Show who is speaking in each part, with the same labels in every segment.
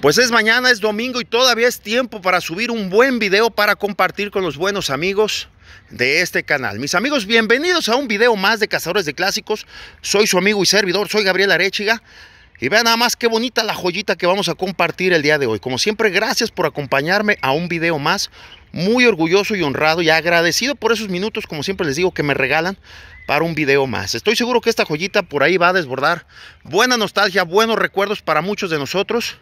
Speaker 1: Pues es mañana, es domingo y todavía es tiempo para subir un buen video para compartir con los buenos amigos de este canal. Mis amigos, bienvenidos a un video más de Cazadores de Clásicos. Soy su amigo y servidor, soy Gabriel Arechiga. Y vean nada más qué bonita la joyita que vamos a compartir el día de hoy. Como siempre, gracias por acompañarme a un video más. Muy orgulloso y honrado y agradecido por esos minutos, como siempre les digo, que me regalan para un video más. Estoy seguro que esta joyita por ahí va a desbordar buena nostalgia, buenos recuerdos para muchos de nosotros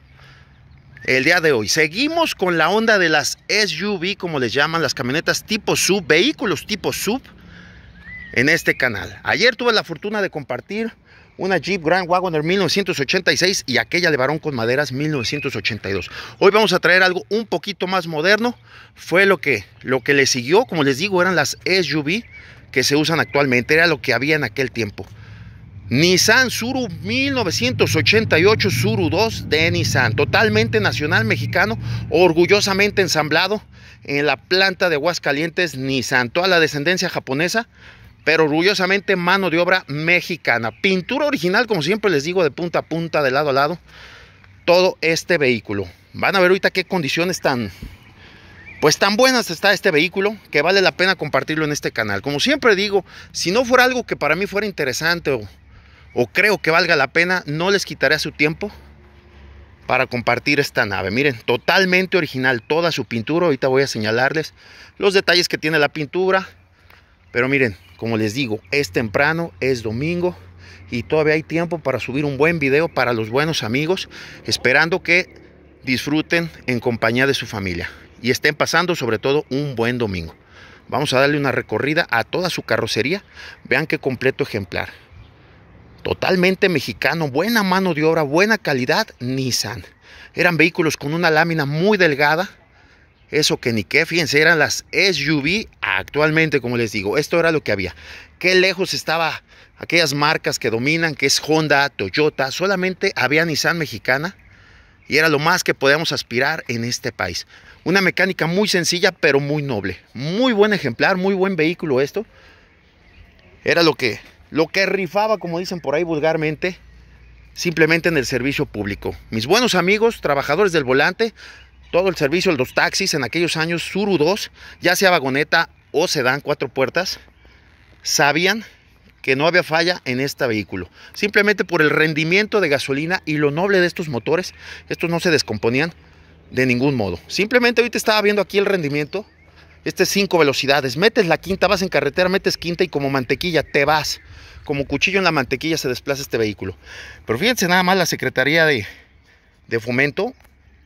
Speaker 1: el día de hoy. Seguimos con la onda de las SUV, como les llaman, las camionetas tipo sub, vehículos tipo sub en este canal. Ayer tuve la fortuna de compartir una Jeep Grand Wagoner 1986 y aquella de varón con maderas 1982. Hoy vamos a traer algo un poquito más moderno. Fue lo que, lo que le siguió, como les digo, eran las SUV que se usan actualmente, era lo que había en aquel tiempo. Nissan Suru 1988 Suru 2 de Nissan, totalmente nacional mexicano, orgullosamente ensamblado en la planta de Aguascalientes Nissan, toda la descendencia japonesa, pero orgullosamente mano de obra mexicana. Pintura original, como siempre les digo, de punta a punta, de lado a lado, todo este vehículo. Van a ver ahorita qué condiciones tan, pues tan buenas está este vehículo que vale la pena compartirlo en este canal. Como siempre digo, si no fuera algo que para mí fuera interesante o o creo que valga la pena, no les quitaré su tiempo para compartir esta nave. Miren, totalmente original toda su pintura. Ahorita voy a señalarles los detalles que tiene la pintura. Pero miren, como les digo, es temprano, es domingo y todavía hay tiempo para subir un buen video para los buenos amigos, esperando que disfruten en compañía de su familia y estén pasando sobre todo un buen domingo. Vamos a darle una recorrida a toda su carrocería. Vean qué completo ejemplar totalmente mexicano, buena mano de obra, buena calidad, Nissan. Eran vehículos con una lámina muy delgada, eso que ni qué, fíjense, eran las SUV actualmente, como les digo, esto era lo que había. Qué lejos estaba aquellas marcas que dominan, que es Honda, Toyota, solamente había Nissan mexicana y era lo más que podíamos aspirar en este país. Una mecánica muy sencilla, pero muy noble. Muy buen ejemplar, muy buen vehículo esto. Era lo que lo que rifaba, como dicen por ahí vulgarmente, simplemente en el servicio público. Mis buenos amigos, trabajadores del volante, todo el servicio, los taxis en aquellos años, Suru 2, ya sea vagoneta o sedán cuatro puertas, sabían que no había falla en este vehículo. Simplemente por el rendimiento de gasolina y lo noble de estos motores, estos no se descomponían de ningún modo. Simplemente ahorita estaba viendo aquí el rendimiento este es cinco velocidades. Metes la quinta, vas en carretera, metes quinta y como mantequilla te vas. Como cuchillo en la mantequilla se desplaza este vehículo. Pero fíjense nada más la Secretaría de, de Fomento.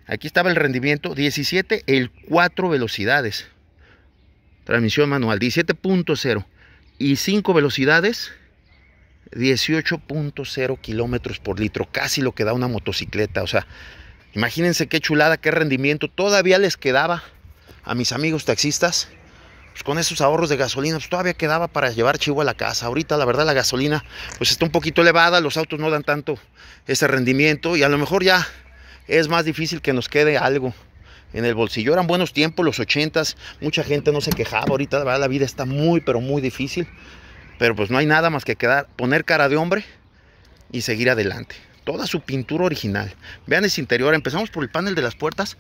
Speaker 1: Aquí estaba el rendimiento 17, el 4 velocidades. Transmisión manual 17.0 y 5 velocidades 18.0 kilómetros por litro, casi lo que da una motocicleta. O sea, imagínense qué chulada, qué rendimiento. Todavía les quedaba a mis amigos taxistas, pues con esos ahorros de gasolina, pues todavía quedaba para llevar chivo a la casa. Ahorita, la verdad, la gasolina, pues está un poquito elevada, los autos no dan tanto ese rendimiento y a lo mejor ya es más difícil que nos quede algo en el bolsillo. Eran buenos tiempos, los 80 mucha gente no se quejaba. Ahorita, la verdad, la vida está muy, pero muy difícil. Pero pues no hay nada más que quedar, poner cara de hombre y seguir adelante. Toda su pintura original. Vean ese interior. Empezamos por el panel de las puertas.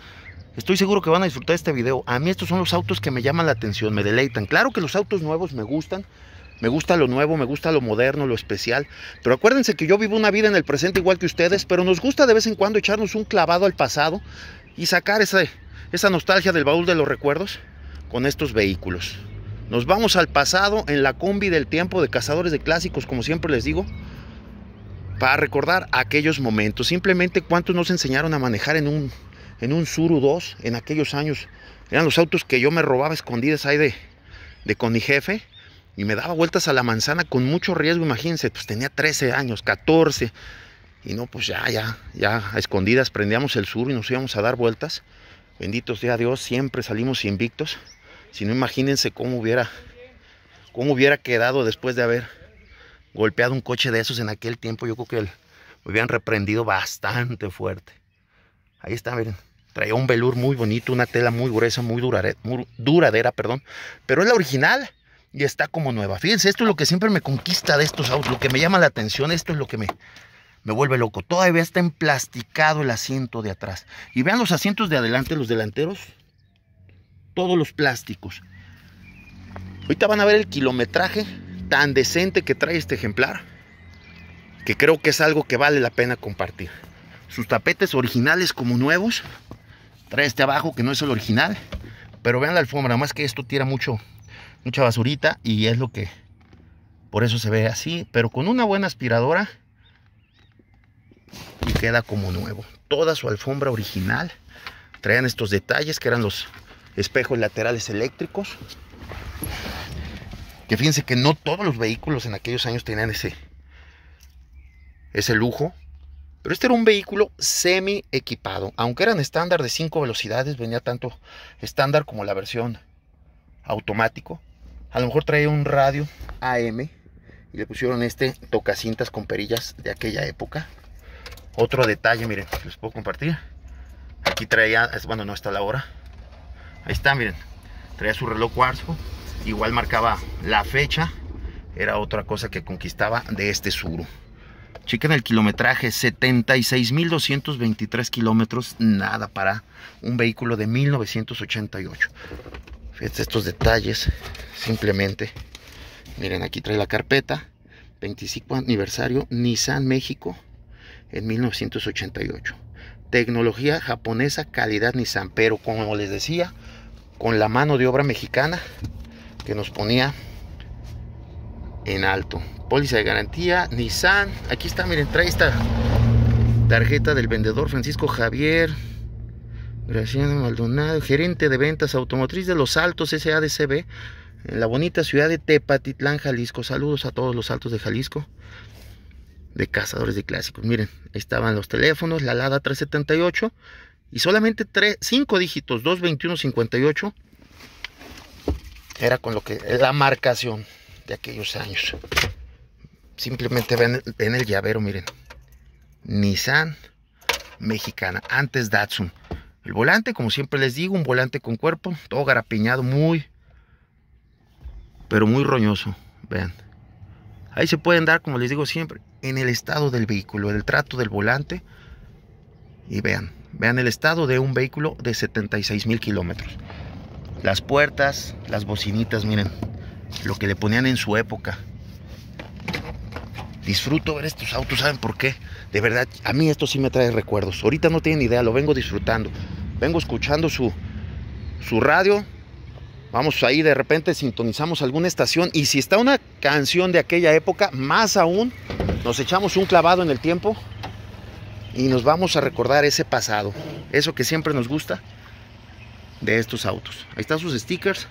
Speaker 1: Estoy seguro que van a disfrutar este video. A mí estos son los autos que me llaman la atención, me deleitan. Claro que los autos nuevos me gustan. Me gusta lo nuevo, me gusta lo moderno, lo especial. Pero acuérdense que yo vivo una vida en el presente igual que ustedes, pero nos gusta de vez en cuando echarnos un clavado al pasado y sacar esa, esa nostalgia del baúl de los recuerdos con estos vehículos. Nos vamos al pasado en la combi del tiempo de cazadores de clásicos, como siempre les digo, para recordar aquellos momentos. Simplemente cuántos nos enseñaron a manejar en un en un Suru 2 en aquellos años. Eran los autos que yo me robaba escondidas ahí de, con mi jefe y me daba vueltas a la manzana con mucho riesgo, imagínense, pues tenía 13 años, 14. Y no, pues ya, ya, ya a escondidas prendíamos el sur y nos íbamos a dar vueltas. Benditos sea Dios, siempre salimos invictos. Si no, imagínense cómo hubiera, cómo hubiera quedado después de haber golpeado un coche de esos en aquel tiempo. Yo creo que me hubieran reprendido bastante fuerte. Ahí está, miren. Traía un velur muy bonito, una tela muy gruesa, muy, duradera, perdón. Pero es la original y está como nueva. Fíjense, esto es lo que siempre me conquista de estos autos, lo que me llama la atención, esto es lo que me, me vuelve loco. Todavía está emplasticado el asiento de atrás. Y vean los asientos de adelante, los delanteros, todos los plásticos. Ahorita van a ver el kilometraje tan decente que trae este ejemplar, que creo que es algo que vale la pena compartir. Sus tapetes originales como nuevos, Trae este abajo que no es el original. Pero vean la alfombra, más que esto tira mucho, mucha basurita y es lo que... Por eso se ve así, pero con una buena aspiradora y queda como nuevo. Toda su alfombra original. Traían estos detalles que eran los espejos laterales eléctricos. Que fíjense que no todos los vehículos en aquellos años tenían ese, ese lujo pero este era un vehículo semi equipado. Aunque eran estándar de 5 velocidades, venía tanto estándar como la versión automático. A lo mejor traía un radio AM y le pusieron este tocacintas con perillas de aquella época. Otro detalle, miren, les puedo compartir. Aquí traía, bueno, no está la hora. Ahí está, miren. Traía su reloj cuarzo. Igual marcaba la fecha. Era otra cosa que conquistaba de este Suru. Chequen el kilometraje, 76.223 kilómetros, nada para un vehículo de 1988. estos detalles, simplemente, miren aquí trae la carpeta, 25 aniversario Nissan México en 1988. Tecnología japonesa, calidad Nissan, pero como les decía, con la mano de obra mexicana que nos ponía en alto póliza de garantía, Nissan. Aquí está, miren, trae esta tarjeta del vendedor Francisco Javier Graciano Maldonado, gerente de ventas automotriz de Los Altos SADCB, en la bonita ciudad de Tepatitlán, Jalisco. Saludos a todos los altos de Jalisco, de cazadores de clásicos. Miren, estaban los teléfonos, la Lada 378 y solamente 5 dígitos, 22158. Era con lo que la marcación de aquellos años simplemente ven, en el llavero, miren. Nissan mexicana, antes Datsun. El volante, como siempre les digo, un volante con cuerpo, todo garapiñado, muy, pero muy roñoso, vean. Ahí se pueden dar, como les digo siempre, en el estado del vehículo, el trato del volante. Y vean, vean el estado de un vehículo de 76 mil kilómetros. Las puertas, las bocinitas, miren, lo que le ponían en su época. Disfruto ver estos autos, ¿saben por qué? De verdad, a mí esto sí me trae recuerdos. Ahorita no tienen idea, lo vengo disfrutando. Vengo escuchando su, su radio. Vamos ahí, de repente sintonizamos alguna estación. Y si está una canción de aquella época, más aún, nos echamos un clavado en el tiempo y nos vamos a recordar ese pasado. Eso que siempre nos gusta de estos autos. Ahí están sus stickers.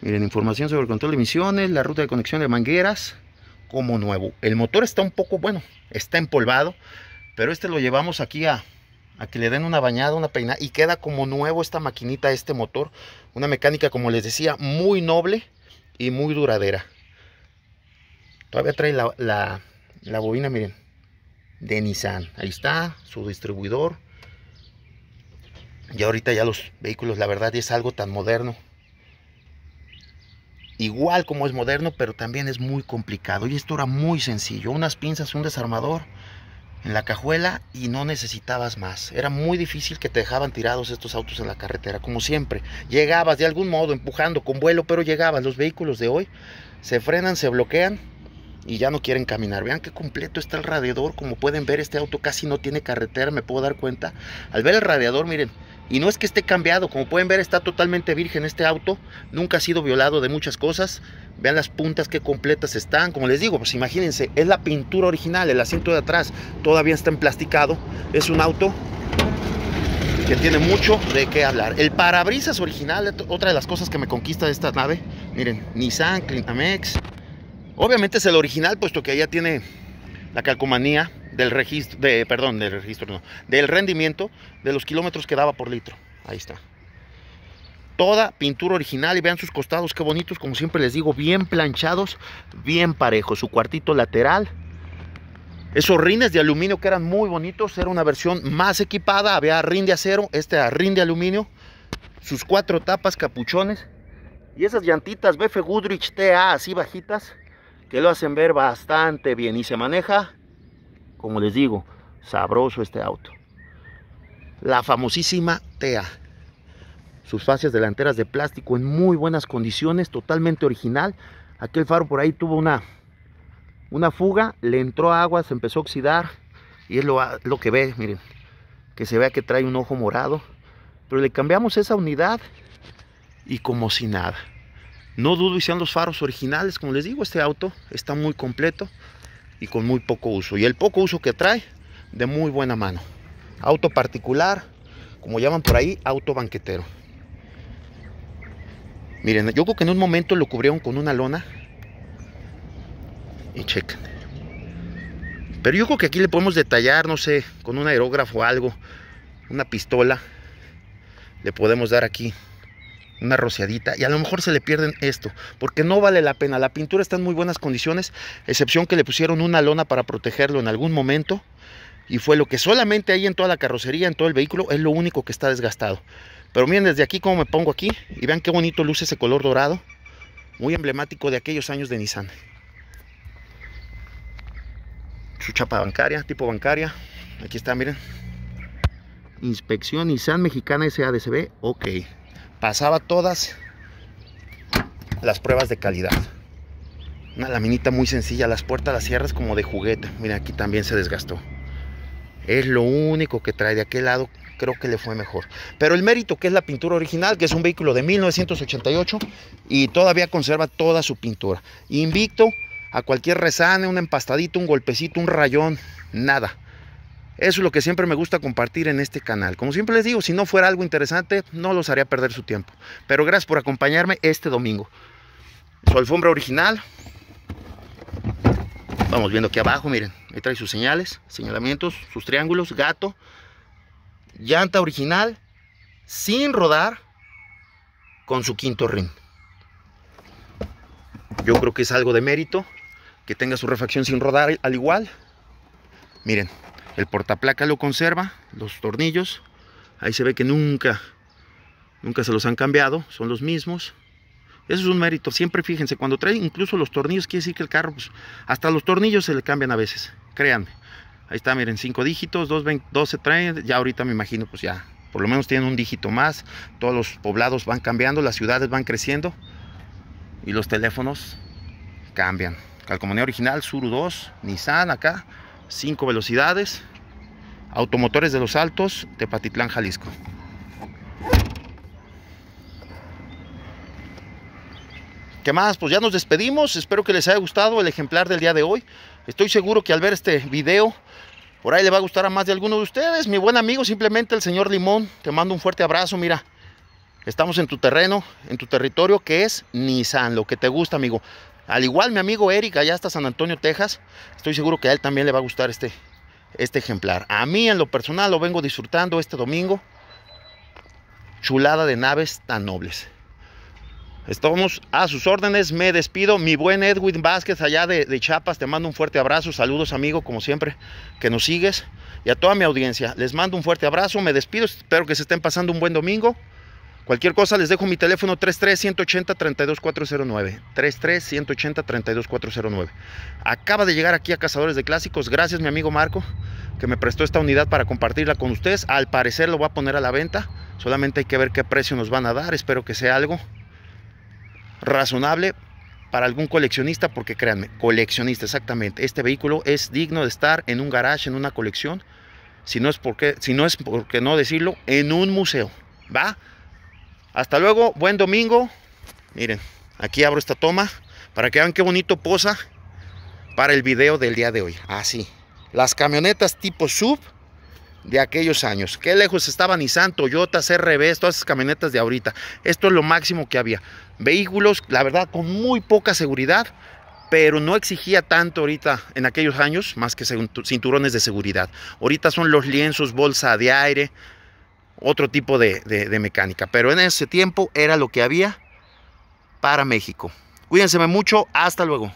Speaker 1: Miren, información sobre el control de emisiones, la ruta de conexión de mangueras como nuevo. El motor está un poco, bueno, está empolvado, pero este lo llevamos aquí a, que le den una bañada, una peinada y queda como nuevo esta maquinita, este motor. Una mecánica, como les decía, muy noble y muy duradera. Todavía trae la, la bobina, miren, de Nissan. Ahí está, su distribuidor. Y ahorita ya los vehículos, la verdad, es algo tan moderno igual como es moderno, pero también es muy complicado. Y esto era muy sencillo, unas pinzas, un desarmador en la cajuela y no necesitabas más. Era muy difícil que te dejaban tirados estos autos en la carretera, como siempre. Llegabas de algún modo empujando con vuelo, pero llegabas. Los vehículos de hoy se frenan, se bloquean y ya no quieren caminar. Vean qué completo está el radiador. Como pueden ver, este auto casi no tiene carretera, me puedo dar cuenta. Al ver el radiador, miren, y no es que esté cambiado, como pueden ver está totalmente virgen este auto, nunca ha sido violado de muchas cosas. Vean las puntas que completas están, como les digo, pues imagínense, es la pintura original, el asiento de atrás todavía está emplasticado. Es un auto que tiene mucho de qué hablar. El parabrisas original, otra de las cosas que me conquista de esta nave. Miren, Nissan, Clintamex, Obviamente es el original, puesto que allá tiene la calcomanía del registro, de, perdón, del registro, no, del rendimiento de los kilómetros que daba por litro. Ahí está. Toda pintura original y vean sus costados, qué bonitos, como siempre les digo, bien planchados, bien parejos. Su cuartito lateral, esos rines de aluminio que eran muy bonitos, era una versión más equipada, había rin de acero, este era rin de aluminio, sus cuatro tapas, capuchones y esas llantitas BF Goodrich TA así bajitas que lo hacen ver bastante bien y se maneja como les digo, sabroso este auto. La famosísima TEA. Sus fascias delanteras de plástico en muy buenas condiciones, totalmente original. Aquel faro por ahí tuvo una, una fuga, le entró agua, se empezó a oxidar. Y es lo, lo que ve, miren, que se vea que trae un ojo morado. Pero le cambiamos esa unidad y como si nada. No dudo y sean los faros originales, como les digo, este auto está muy completo y con muy poco uso. Y el poco uso que trae, de muy buena mano. Auto particular, como llaman por ahí, auto banquetero. Miren, yo creo que en un momento lo cubrieron con una lona. Y chequen. Pero yo creo que aquí le podemos detallar, no sé, con un aerógrafo o algo. Una pistola. Le podemos dar aquí una rociadita y a lo mejor se le pierden esto, porque no vale la pena. La pintura está en muy buenas condiciones, excepción que le pusieron una lona para protegerlo en algún momento y fue lo que solamente hay en toda la carrocería, en todo el vehículo, es lo único que está desgastado. Pero miren desde aquí como me pongo aquí y vean qué bonito luce ese color dorado, muy emblemático de aquellos años de Nissan. Su chapa bancaria, tipo bancaria, aquí está, miren. Inspección Nissan Mexicana SADCB, ok pasaba todas las pruebas de calidad. Una laminita muy sencilla, las puertas las cierras como de juguete. Mira, aquí también se desgastó. Es lo único que trae de aquel lado, creo que le fue mejor. Pero el mérito que es la pintura original, que es un vehículo de 1988 y todavía conserva toda su pintura. Invicto a cualquier resane, un empastadito, un golpecito, un rayón, nada. Eso es lo que siempre me gusta compartir en este canal. Como siempre les digo, si no fuera algo interesante, no los haría perder su tiempo. Pero gracias por acompañarme este domingo. Su alfombra original. Vamos viendo aquí abajo, miren. Ahí trae sus señales, señalamientos, sus triángulos, gato. Llanta original, sin rodar, con su quinto ring. Yo creo que es algo de mérito que tenga su refacción sin rodar al igual. Miren, el portaplaca lo conserva, los tornillos. Ahí se ve que nunca, nunca se los han cambiado, son los mismos. Eso es un mérito. Siempre fíjense, cuando trae incluso los tornillos, quiere decir que el carro, pues, hasta los tornillos se le cambian a veces, créanme. Ahí está, miren, 5 dígitos, 12 traen, ya ahorita me imagino, pues ya, por lo menos tienen un dígito más. Todos los poblados van cambiando, las ciudades van creciendo y los teléfonos cambian. Calcomanía original, Suru 2, Nissan acá, 5 velocidades, Automotores de los Altos, Tepatitlán, Jalisco. ¿Qué más? Pues ya nos despedimos. Espero que les haya gustado el ejemplar del día de hoy. Estoy seguro que al ver este video, por ahí le va a gustar a más de alguno de ustedes. Mi buen amigo, simplemente el señor Limón, te mando un fuerte abrazo. Mira, estamos en tu terreno, en tu territorio, que es Nissan, lo que te gusta, amigo. Al igual mi amigo Eric, allá hasta San Antonio, Texas, estoy seguro que a él también le va a gustar este, este ejemplar. A mí en lo personal lo vengo disfrutando este domingo. Chulada de naves tan nobles. Estamos a sus órdenes, me despido. Mi buen Edwin Vázquez allá de, de, Chiapas, te mando un fuerte abrazo. Saludos amigo, como siempre, que nos sigues. Y a toda mi audiencia, les mando un fuerte abrazo, me despido. Espero que se estén pasando un buen domingo. Cualquier cosa les dejo mi teléfono 33-180-32409. 33-180-32409. Acaba de llegar aquí a Cazadores de Clásicos. Gracias mi amigo Marco que me prestó esta unidad para compartirla con ustedes. Al parecer lo va a poner a la venta. Solamente hay que ver qué precio nos van a dar. Espero que sea algo razonable para algún coleccionista, porque créanme, coleccionista, exactamente. Este vehículo es digno de estar en un garage, en una colección, si no es porque, si no, es porque no decirlo, en un museo. ¿Va? Hasta luego, buen domingo. Miren, aquí abro esta toma para que vean qué bonito posa para el video del día de hoy. Así, ah, las camionetas tipo sub de aquellos años. Qué lejos estaban Nissan, Toyota, CRB, todas esas camionetas de ahorita. Esto es lo máximo que había. Vehículos, la verdad, con muy poca seguridad, pero no exigía tanto ahorita en aquellos años más que cinturones de seguridad. Ahorita son los lienzos, bolsa de aire, otro tipo de, mecánica. Pero en ese tiempo era lo que había para México. Cuídense mucho, hasta luego.